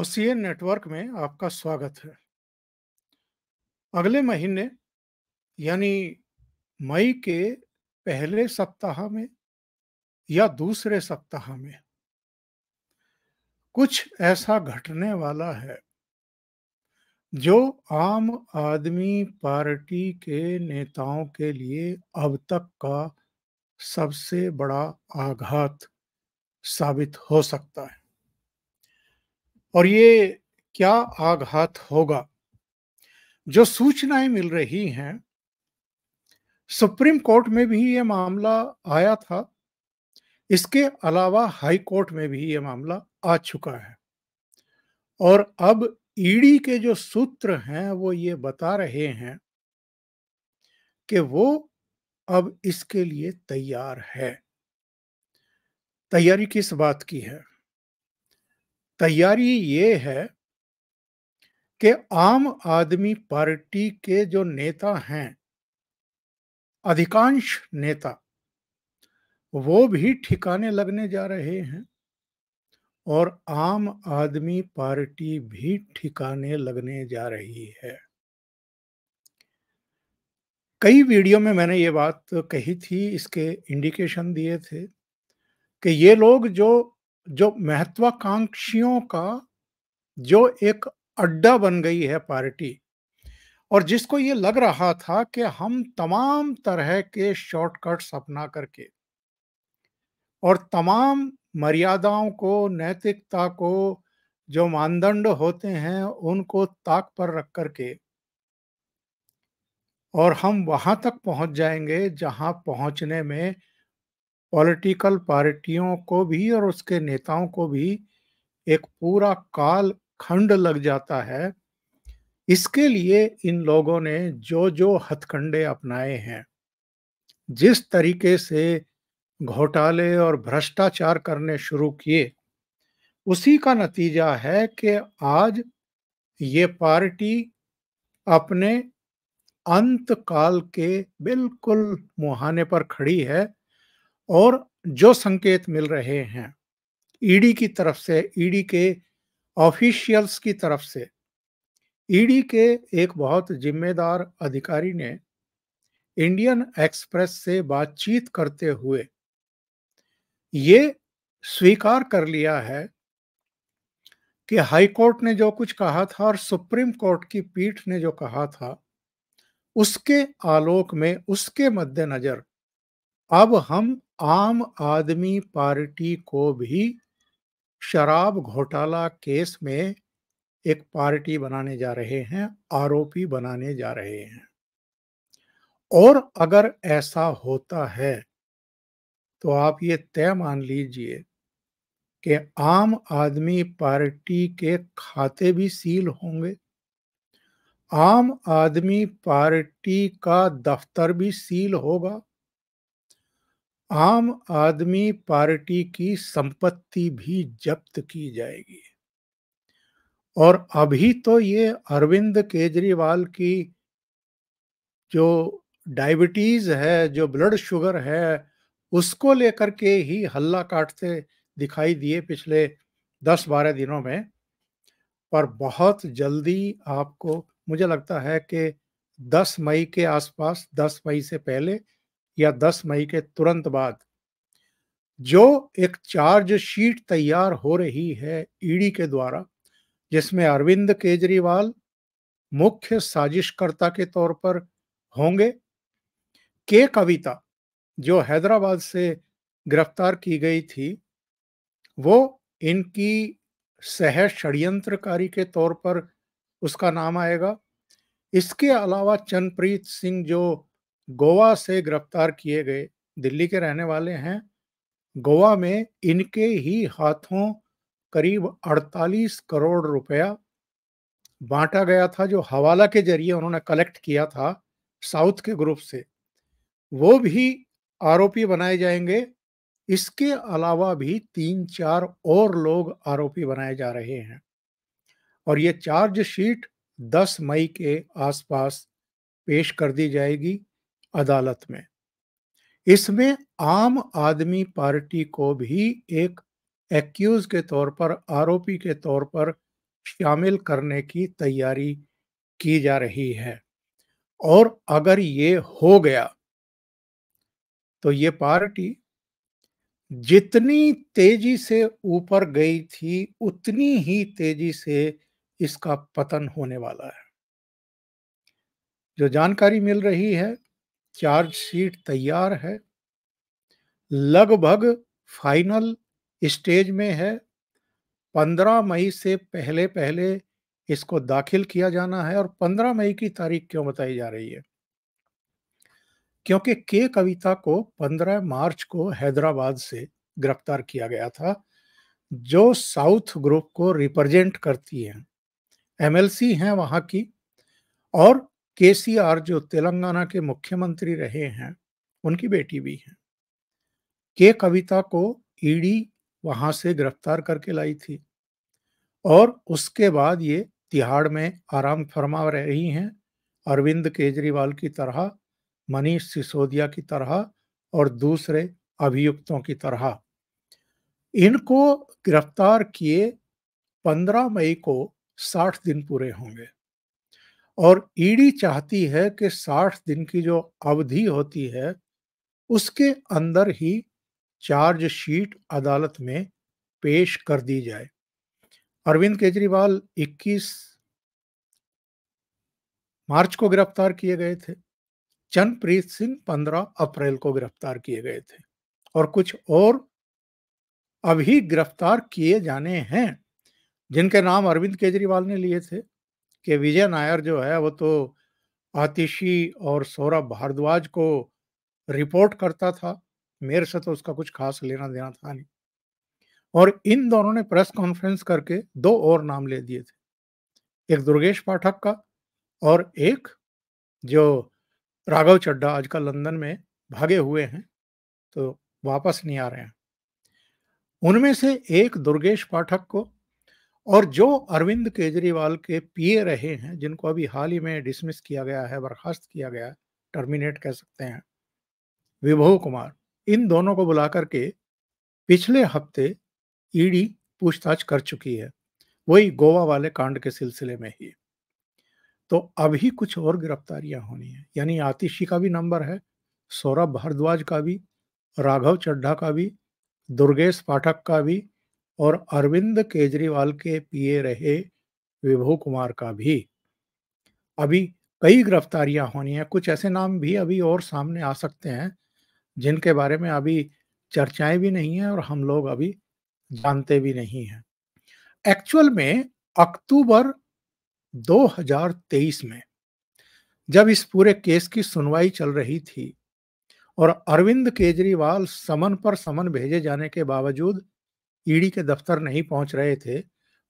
OCN network में आपका स्वागत है अगले महीने यानी मई के पहले सप्ताह में या दूसरे सप्ताह में कुछ ऐसा घटने वाला है जो आम आदमी पार्टी के नेताओं के लिए अब तक का सबसे बड़ा आघात साबित हो सकता है और ये क्या आघात होगा जो सूचनाएं मिल रही हैं सुप्रीम कोर्ट में भी ये मामला आया था इसके अलावा हाई कोर्ट में भी ये मामला आ चुका है और अब ईडी के जो सूत्र हैं वो ये बता रहे हैं कि वो अब इसके लिए तैयार है तैयारी किस बात की है तैयारी ये है कि आम आदमी पार्टी के जो नेता हैं अधिकांश नेता वो भी ठिकाने लगने जा रहे हैं और आम आदमी पार्टी भी ठिकाने लगने जा रही है कई वीडियो में मैंने ये बात कही थी इसके इंडिकेशन दिए थे कि ये लोग जो जो महत्वाकांक्षियों का जो एक अड्डा बन गई है पार्टी और जिसको ये लग रहा था कि हम तमाम तरह के शॉर्टकट्स अपना करके और तमाम मर्यादाओं को नैतिकता को जो मानदंड होते हैं उनको ताक पर रख करके और हम वहां तक पहुंच जाएंगे जहां पहुंचने में पॉलिटिकल पार्टियों को भी और उसके नेताओं को भी एक पूरा काल खंड लग जाता है इसके लिए इन लोगों ने जो जो हथकंडे अपनाए हैं जिस तरीके से घोटाले और भ्रष्टाचार करने शुरू किए उसी का नतीजा है कि आज ये पार्टी अपने अंतकाल के बिल्कुल मुहाने पर खड़ी है और जो संकेत मिल रहे हैं ईडी की तरफ से ईडी के ऑफिशियल्स की तरफ से ईडी के एक बहुत जिम्मेदार अधिकारी ने इंडियन एक्सप्रेस से बातचीत करते हुए ये स्वीकार कर लिया है कि हाई कोर्ट ने जो कुछ कहा था और सुप्रीम कोर्ट की पीठ ने जो कहा था उसके आलोक में उसके मद्देनजर अब हम आम आदमी पार्टी को भी शराब घोटाला केस में एक पार्टी बनाने जा रहे हैं आरोपी बनाने जा रहे हैं और अगर ऐसा होता है तो आप ये तय मान लीजिए कि आम आदमी पार्टी के खाते भी सील होंगे आम आदमी पार्टी का दफ्तर भी सील होगा आम आदमी पार्टी की संपत्ति भी जब्त की जाएगी और अभी तो ये अरविंद केजरीवाल की जो डायबिटीज है जो ब्लड शुगर है उसको लेकर के ही हल्ला काटते दिखाई दिए पिछले दस बारह दिनों में पर बहुत जल्दी आपको मुझे लगता है कि 10 मई के आसपास 10 मई से पहले या 10 मई के तुरंत बाद जो एक चार्ज शीट तैयार हो रही है ईडी के द्वारा जिसमें अरविंद केजरीवाल मुख्य साजिशकर्ता के तौर पर होंगे के कविता जो हैदराबाद से गिरफ्तार की गई थी वो इनकी सह षड्यंत्रकारी के तौर पर उसका नाम आएगा इसके अलावा चनप्रीत सिंह जो गोवा से गिरफ्तार किए गए दिल्ली के रहने वाले हैं गोवा में इनके ही हाथों करीब 48 करोड़ रुपया बांटा गया था जो हवाला के जरिए उन्होंने कलेक्ट किया था साउथ के ग्रुप से वो भी आरोपी बनाए जाएंगे इसके अलावा भी तीन चार और लोग आरोपी बनाए जा रहे हैं और ये चार्जशीट 10 मई के आसपास पेश कर दी जाएगी अदालत में इसमें आम आदमी पार्टी को भी एक एक्यूज के तौर पर आरोपी के तौर पर शामिल करने की तैयारी की जा रही है और अगर ये हो गया तो ये पार्टी जितनी तेजी से ऊपर गई थी उतनी ही तेजी से इसका पतन होने वाला है जो जानकारी मिल रही है चार्जशीट तैयार है लगभग फाइनल स्टेज में है पंद्रह मई से पहले पहले इसको दाखिल किया जाना है और पंद्रह मई की तारीख क्यों बताई जा रही है क्योंकि के कविता को पंद्रह मार्च को हैदराबाद से गिरफ्तार किया गया था जो साउथ ग्रुप को रिप्रेजेंट करती हैं एमएलसी हैं वहाँ की और केसीआर जो तेलंगाना के मुख्यमंत्री रहे हैं उनकी बेटी भी है के कविता को ईडी वहां से गिरफ्तार करके लाई थी और उसके बाद ये तिहाड़ में आराम फरमा रही हैं अरविंद केजरीवाल की तरह मनीष सिसोदिया की तरह और दूसरे अभियुक्तों की तरह इनको गिरफ्तार किए 15 मई को 60 दिन पूरे होंगे और ईडी चाहती है कि 60 दिन की जो अवधि होती है उसके अंदर ही चार्जशीट अदालत में पेश कर दी जाए अरविंद केजरीवाल 21 मार्च को गिरफ्तार किए गए थे चंदप्रीत सिंह 15 अप्रैल को गिरफ्तार किए गए थे और कुछ और अभी गिरफ्तार किए जाने हैं जिनके नाम अरविंद केजरीवाल ने लिए थे कि विजय नायर जो है वो तो आतिशी और सौरभ भारद्वाज को रिपोर्ट करता था मेरे से तो उसका कुछ खास लेना देना था नहीं और इन दोनों ने प्रेस कॉन्फ्रेंस करके दो और नाम ले दिए थे एक दुर्गेश पाठक का और एक जो राघव चड्ढा आजकल लंदन में भागे हुए हैं तो वापस नहीं आ रहे हैं उनमें से एक दुर्गेश पाठक को और जो अरविंद केजरीवाल के पीए रहे हैं जिनको अभी हाल ही में डिसमिस किया गया है बर्खास्त किया गया है टर्मिनेट कह सकते हैं विभव कुमार इन दोनों को बुला करके पिछले हफ्ते ईडी पूछताछ कर चुकी है वही गोवा वाले कांड के सिलसिले में ही तो अभी कुछ और गिरफ्तारियां होनी है यानी आतिशी का भी नंबर है सौरभ भारद्वाज का भी राघव चड्ढा का भी दुर्गेश पाठक का भी और अरविंद केजरीवाल के पीए रहे विभू कुमार का भी अभी कई गिरफ्तारियां होनी है कुछ ऐसे नाम भी अभी और सामने आ सकते हैं जिनके बारे में अभी चर्चाएं भी नहीं है और हम लोग अभी जानते भी नहीं हैं एक्चुअल में अक्टूबर 2023 में जब इस पूरे केस की सुनवाई चल रही थी और अरविंद केजरीवाल समन पर समन भेजे जाने के बावजूद ईडी के दफ्तर नहीं पहुंच रहे थे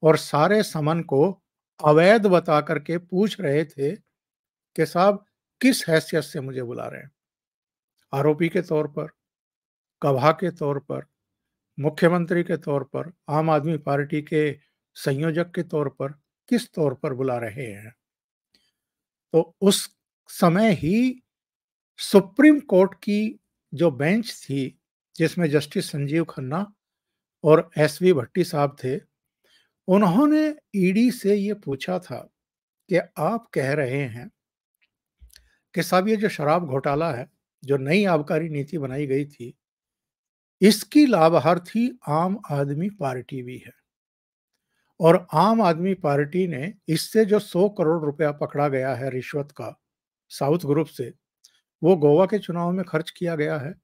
और सारे समन को अवैध बता करके पूछ रहे थे कि साहब किस हैसियत से मुझे बुला रहे हैं आरोपी के तौर पर गवाह के तौर पर मुख्यमंत्री के तौर पर आम आदमी पार्टी के संयोजक के तौर पर किस तौर पर बुला रहे हैं तो उस समय ही सुप्रीम कोर्ट की जो बेंच थी जिसमें जस्टिस संजीव खन्ना और एस वी भट्टी साहब थे उन्होंने ईडी से ये पूछा था कि आप कह रहे हैं कि साहब ये जो शराब घोटाला है जो नई आबकारी नीति बनाई गई थी इसकी लाभार्थी आम आदमी पार्टी भी है और आम आदमी पार्टी ने इससे जो 100 करोड़ रुपया पकड़ा गया है रिश्वत का साउथ ग्रुप से वो गोवा के चुनाव में खर्च किया गया है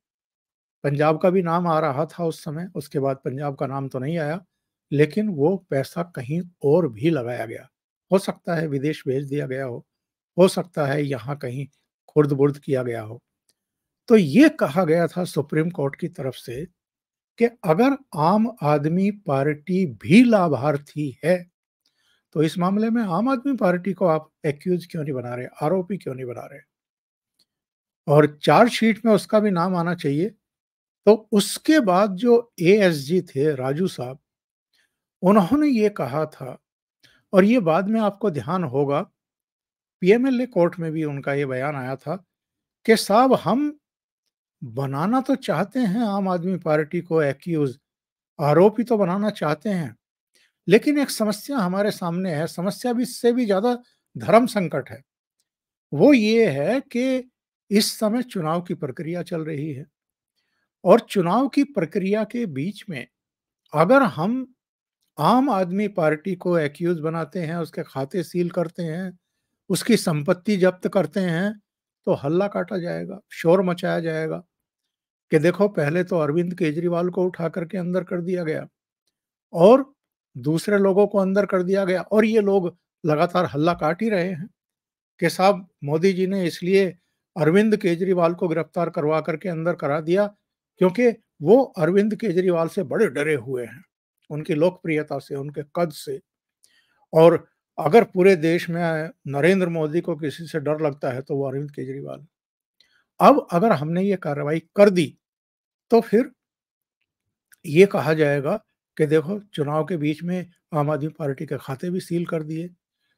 पंजाब का भी नाम आ रहा था उस समय उसके बाद पंजाब का नाम तो नहीं आया लेकिन वो पैसा कहीं और भी लगाया गया हो सकता है विदेश भेज दिया गया हो हो सकता है यहाँ कहीं खुर्द बुर्द किया गया हो तो ये कहा गया था सुप्रीम कोर्ट की तरफ से कि अगर आम आदमी पार्टी भी लाभार्थी है तो इस मामले में आम आदमी पार्टी को आप एक्यूज क्यों नहीं बना रहे आरोपी क्यों नहीं बना रहे और चार्जशीट में उसका भी नाम आना चाहिए तो उसके बाद जो एएसजी थे राजू साहब उन्होंने ये कहा था और ये बाद में आपको ध्यान होगा पीएमएलए कोर्ट में भी उनका ये बयान आया था कि साहब हम बनाना तो चाहते हैं आम आदमी पार्टी को एक्यूज आरोपी तो बनाना चाहते हैं लेकिन एक समस्या हमारे सामने है समस्या भी इससे भी ज़्यादा धर्म संकट है वो ये है कि इस समय चुनाव की प्रक्रिया चल रही है और चुनाव की प्रक्रिया के बीच में अगर हम आम आदमी पार्टी को एक्यूज बनाते हैं उसके खाते सील करते हैं उसकी संपत्ति जब्त करते हैं तो हल्ला काटा जाएगा शोर मचाया जाएगा कि देखो पहले तो अरविंद केजरीवाल को उठा करके अंदर कर दिया गया और दूसरे लोगों को अंदर कर दिया गया और ये लोग लगातार हल्ला काट ही रहे हैं कि साहब मोदी जी ने इसलिए अरविंद केजरीवाल को गिरफ्तार करवा करके अंदर करा दिया क्योंकि वो अरविंद केजरीवाल से बड़े डरे हुए हैं उनकी लोकप्रियता से उनके कद से और अगर पूरे देश में नरेंद्र मोदी को किसी से डर लगता है तो वो अरविंद केजरीवाल अब अगर हमने ये कार्रवाई कर दी तो फिर ये कहा जाएगा कि देखो चुनाव के बीच में आम आदमी पार्टी के खाते भी सील कर दिए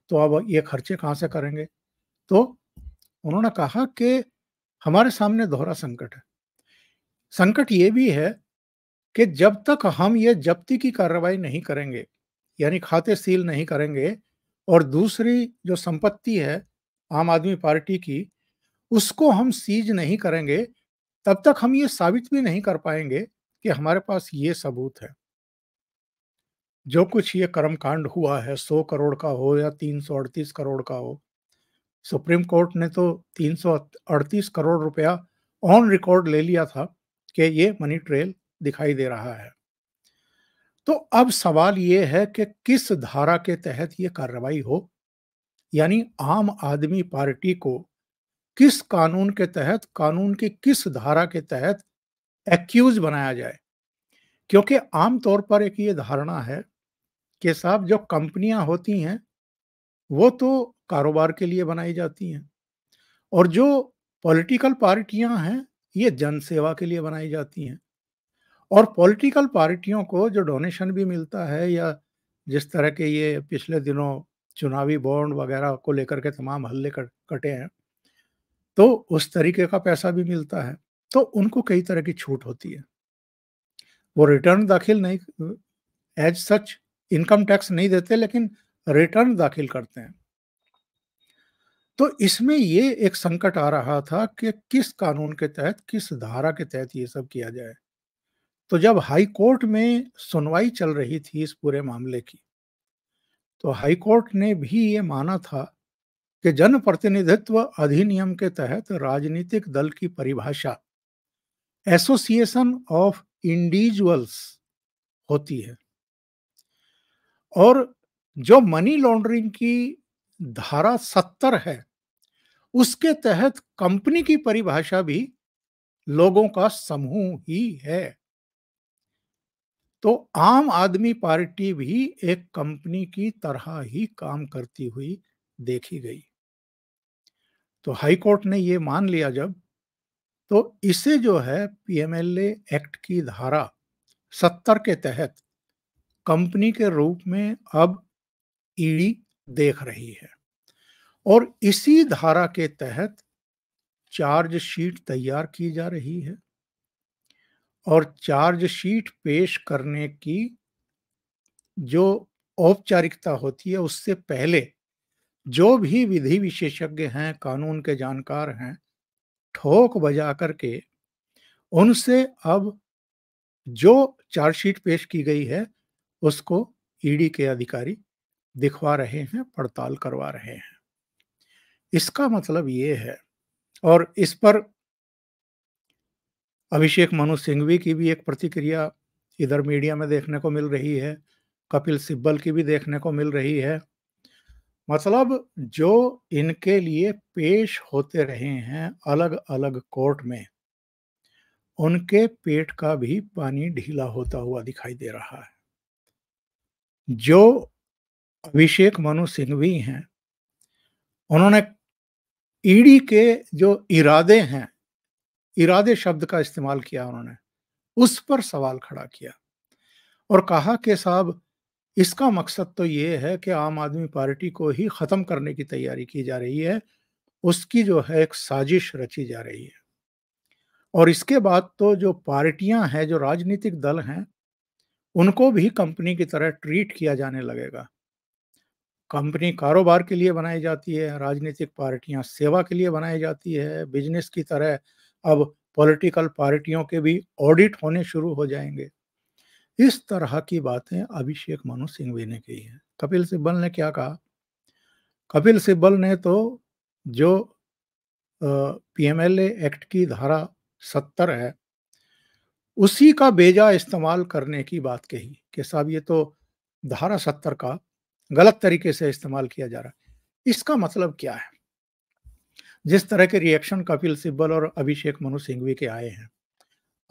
तो अब ये खर्चे कहाँ से करेंगे तो उन्होंने कहा कि हमारे सामने दोहरा संकट है संकट ये भी है कि जब तक हम ये जब्ती की कार्रवाई नहीं करेंगे यानी खाते सील नहीं करेंगे और दूसरी जो संपत्ति है आम आदमी पार्टी की उसको हम सीज नहीं करेंगे तब तक हम ये साबित भी नहीं कर पाएंगे कि हमारे पास ये सबूत है जो कुछ ये कर्मकांड हुआ है सौ करोड़ का हो या तीन सौ अड़तीस करोड़ का हो सुप्रीम कोर्ट ने तो तीन सौ अड़तीस करोड़ रुपया ऑन रिकॉर्ड ले लिया था कि ये मनी ट्रेल दिखाई दे रहा है तो अब सवाल ये है कि किस धारा के तहत ये कार्रवाई हो यानी आम आदमी पार्टी को किस कानून के तहत कानून की किस धारा के तहत एक्यूज बनाया जाए क्योंकि आमतौर पर एक ये धारणा है कि साहब जो कंपनियां होती हैं वो तो कारोबार के लिए बनाई जाती हैं और जो पॉलिटिकल पार्टियां हैं ये जनसेवा के लिए बनाई जाती हैं और पॉलिटिकल पार्टियों को जो डोनेशन भी मिलता है या जिस तरह के ये पिछले दिनों चुनावी बॉन्ड वगैरह को लेकर के तमाम हल्ले कर, कटे हैं तो उस तरीके का पैसा भी मिलता है तो उनको कई तरह की छूट होती है वो रिटर्न दाखिल नहीं एज सच इनकम टैक्स नहीं देते लेकिन रिटर्न दाखिल करते हैं तो इसमें ये एक संकट आ रहा था कि किस कानून के तहत किस धारा के तहत ये सब किया जाए तो जब हाई कोर्ट में सुनवाई चल रही थी इस पूरे मामले की तो हाई कोर्ट ने भी ये माना था कि जनप्रतिनिधित्व अधिनियम के तहत राजनीतिक दल की परिभाषा एसोसिएशन ऑफ इंडिविजुअल्स होती है और जो मनी लॉन्ड्रिंग की धारा सत्तर है उसके तहत कंपनी की परिभाषा भी लोगों का समूह ही है तो आम आदमी पार्टी भी एक कंपनी की तरह ही काम करती हुई देखी गई तो हाईकोर्ट ने ये मान लिया जब तो इसे जो है पीएमएलए एक्ट की धारा सत्तर के तहत कंपनी के रूप में अब ईडी देख रही है और इसी धारा के तहत चार्ज शीट तैयार की जा रही है और चार्ज शीट पेश करने की जो औपचारिकता होती है उससे पहले जो भी विधि विशेषज्ञ हैं कानून के जानकार हैं ठोक बजा करके उनसे अब जो चार्जशीट पेश की गई है उसको ईडी के अधिकारी दिखवा रहे हैं पड़ताल करवा रहे हैं इसका मतलब ये है और इस पर अभिषेक मनु सिंघवी की भी एक प्रतिक्रिया इधर मीडिया में देखने को मिल रही है कपिल सिब्बल की भी देखने को मिल रही है मतलब जो इनके लिए पेश होते रहे हैं अलग अलग कोर्ट में उनके पेट का भी पानी ढीला होता हुआ दिखाई दे रहा है जो अभिषेक मनु सिंघवी हैं उन्होंने ईडी के जो इरादे हैं इरादे शब्द का इस्तेमाल किया उन्होंने उस पर सवाल खड़ा किया और कहा कि साहब इसका मकसद तो ये है कि आम आदमी पार्टी को ही ख़त्म करने की तैयारी की जा रही है उसकी जो है एक साजिश रची जा रही है और इसके बाद तो जो पार्टियां हैं जो राजनीतिक दल हैं उनको भी कंपनी की तरह ट्रीट किया जाने लगेगा कंपनी कारोबार के लिए बनाई जाती है राजनीतिक पार्टियां सेवा के लिए बनाई जाती है बिजनेस की तरह अब पॉलिटिकल पार्टियों के भी ऑडिट होने शुरू हो जाएंगे इस तरह की बातें अभिषेक मनु सिंघवी ने कही है कपिल सिब्बल ने क्या कहा कपिल सिब्बल ने तो जो पीएमएलए एक्ट की धारा सत्तर है उसी का बेजा इस्तेमाल करने की बात कही कि साहब ये तो धारा सत्तर का गलत तरीके से इस्तेमाल किया जा रहा है इसका मतलब क्या है जिस तरह के रिएक्शन कपिल सिब्बल और अभिषेक मनु सिंघवी के आए हैं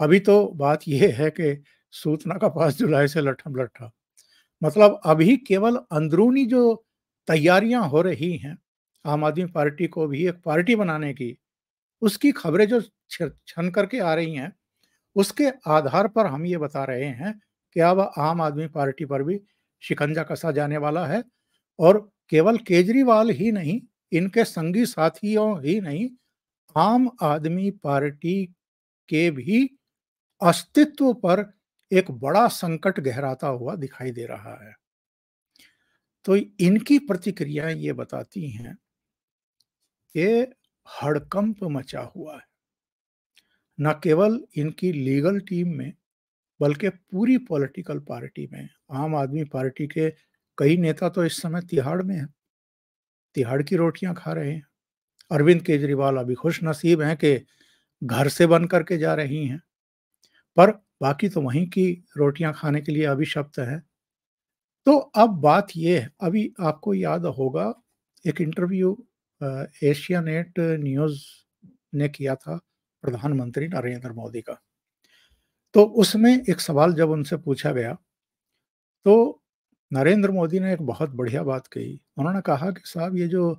अभी तो बात यह है कि सूचना का पास जुलाई से लठम लठा मतलब अभी केवल अंदरूनी जो तैयारियां हो रही हैं आम आदमी पार्टी को भी एक पार्टी बनाने की उसकी खबरें जो छन करके आ रही हैं उसके आधार पर हम ये बता रहे हैं कि अब आम आदमी पार्टी पर भी शिकंजा कसा जाने वाला है और केवल केजरीवाल ही नहीं इनके संगी साथियों ही नहीं आम आदमी पार्टी के भी अस्तित्व पर एक बड़ा संकट गहराता हुआ दिखाई दे रहा है तो इनकी प्रतिक्रियाएं ये बताती हैं कि हड़कंप मचा हुआ है न केवल इनकी लीगल टीम में बल्कि पूरी पॉलिटिकल पार्टी में आम आदमी पार्टी के कई नेता तो इस समय तिहाड़ में हैं तिहाड़ की रोटियां खा रहे हैं अरविंद केजरीवाल अभी खुश नसीब हैं कि घर से बन करके जा रही हैं पर बाकी तो वहीं की रोटियां खाने के लिए अभी शब्द है तो अब बात यह है अभी आपको याद होगा एक इंटरव्यू एशिया नेट न्यूज़ ने किया था प्रधानमंत्री नरेंद्र मोदी का तो उसमें एक सवाल जब उनसे पूछा गया तो नरेंद्र मोदी ने एक बहुत बढ़िया बात कही उन्होंने कहा कि साहब ये जो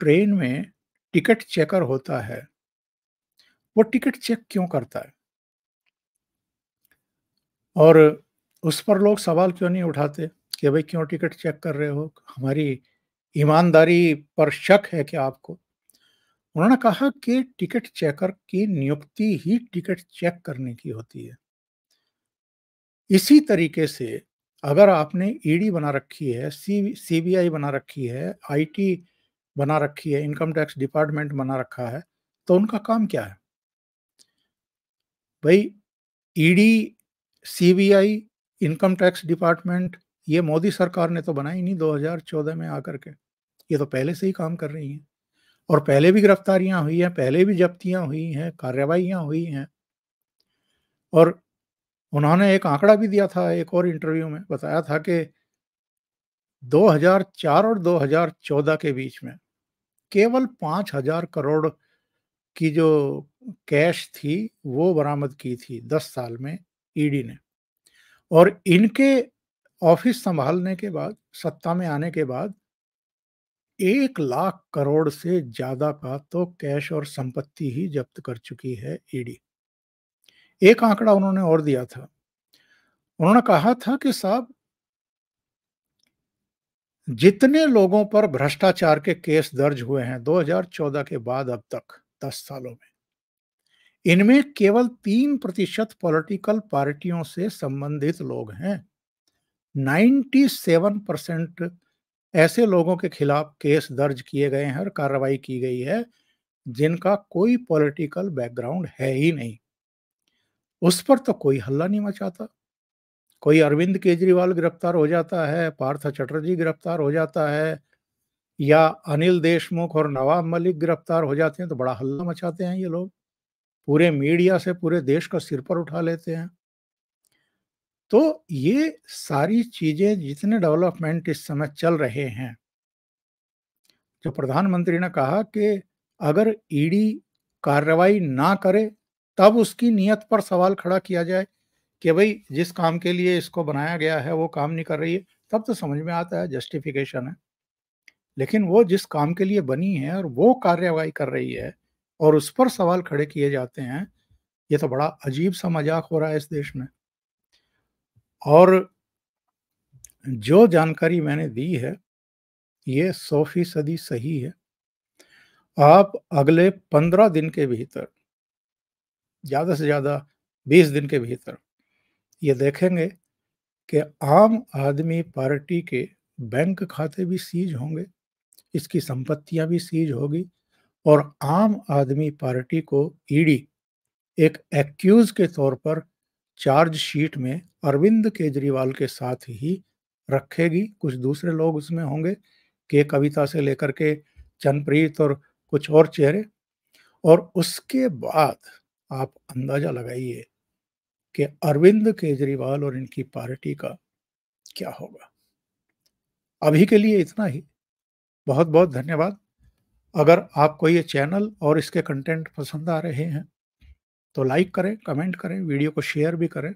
ट्रेन में टिकट चेकर होता है वो टिकट चेक क्यों करता है और उस पर लोग सवाल क्यों नहीं उठाते कि भाई क्यों टिकट चेक कर रहे हो हमारी ईमानदारी पर शक है क्या आपको उन्होंने कहा कि टिकट चेकर की नियुक्ति ही टिकट चेक करने की होती है इसी तरीके से अगर आपने ईडी बना रखी है सी सीबीआई बना रखी है आईटी बना रखी है इनकम टैक्स डिपार्टमेंट बना रखा है तो उनका काम क्या है भाई ED CBI income tax department ये मोदी सरकार ने तो बनाई नहीं 2014 में आकर के ये तो पहले से ही काम कर रही है और पहले भी गिरफ्तारियां हुई हैं पहले भी जब्तियां हुई हैं कार्रवाइयां हुई हैं और उन्होंने एक आंकड़ा भी दिया था एक और इंटरव्यू में बताया था कि 2004 और 2014 के बीच में केवल 5000 करोड़ की जो कैश थी वो बरामद की थी 10 साल में ईडी e ने और इनके ऑफिस संभालने के बाद सत्ता में आने के बाद एक लाख करोड़ से ज्यादा का तो कैश और संपत्ति ही जब्त कर चुकी है ईडी एक आंकड़ा उन्होंने और दिया था उन्होंने कहा था कि साहब जितने लोगों पर भ्रष्टाचार के केस दर्ज हुए हैं 2014 के बाद अब तक 10 सालों में इनमें केवल तीन प्रतिशत पॉलिटिकल पार्टियों से संबंधित लोग हैं 97 परसेंट ऐसे लोगों के खिलाफ केस दर्ज किए गए हैं और कार्रवाई की गई है जिनका कोई पॉलिटिकल बैकग्राउंड है ही नहीं उस पर तो कोई हल्ला नहीं मचाता कोई अरविंद केजरीवाल गिरफ्तार हो जाता है पार्थ चटर्जी गिरफ्तार हो जाता है या अनिल देशमुख और नवाब मलिक गिरफ्तार हो जाते हैं तो बड़ा हल्ला मचाते हैं ये लोग पूरे मीडिया से पूरे देश का सिर पर उठा लेते हैं तो ये सारी चीजें जितने डेवलपमेंट इस समय चल रहे हैं जो प्रधानमंत्री ने कहा कि अगर ईडी कार्रवाई ना करे तब उसकी नियत पर सवाल खड़ा किया जाए कि भाई जिस काम के लिए इसको बनाया गया है वो काम नहीं कर रही है तब तो समझ में आता है जस्टिफिकेशन है लेकिन वो जिस काम के लिए बनी है और वो कार्रवाई कर रही है और उस पर सवाल खड़े किए जाते हैं ये तो बड़ा अजीब सा मजाक हो रहा है इस देश में और जो जानकारी मैंने दी है ये सौ फीसदी सही है आप अगले पंद्रह दिन के भीतर ज़्यादा से ज़्यादा बीस दिन के भीतर ये देखेंगे कि आम आदमी पार्टी के बैंक खाते भी सीज होंगे इसकी संपत्तियां भी सीज होगी और आम आदमी पार्टी को ईडी एक एक्यूज के तौर पर चार्ज शीट में अरविंद केजरीवाल के साथ ही रखेगी कुछ दूसरे लोग उसमें होंगे के कविता से लेकर के चंद्रप्रीत और कुछ और चेहरे और उसके बाद आप अंदाजा लगाइए कि अरविंद केजरीवाल और इनकी पार्टी का क्या होगा अभी के लिए इतना ही बहुत बहुत धन्यवाद अगर आपको ये चैनल और इसके कंटेंट पसंद आ रहे हैं तो लाइक करें कमेंट करें वीडियो को शेयर भी करें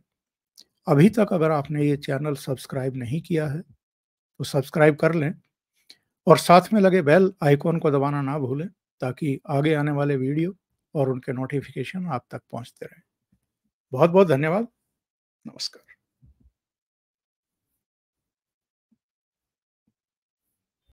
अभी तक अगर आपने ये चैनल सब्सक्राइब नहीं किया है तो सब्सक्राइब कर लें और साथ में लगे बेल आइकॉन को दबाना ना भूलें ताकि आगे आने वाले वीडियो और उनके नोटिफिकेशन आप तक पहुंचते रहें बहुत बहुत धन्यवाद नमस्कार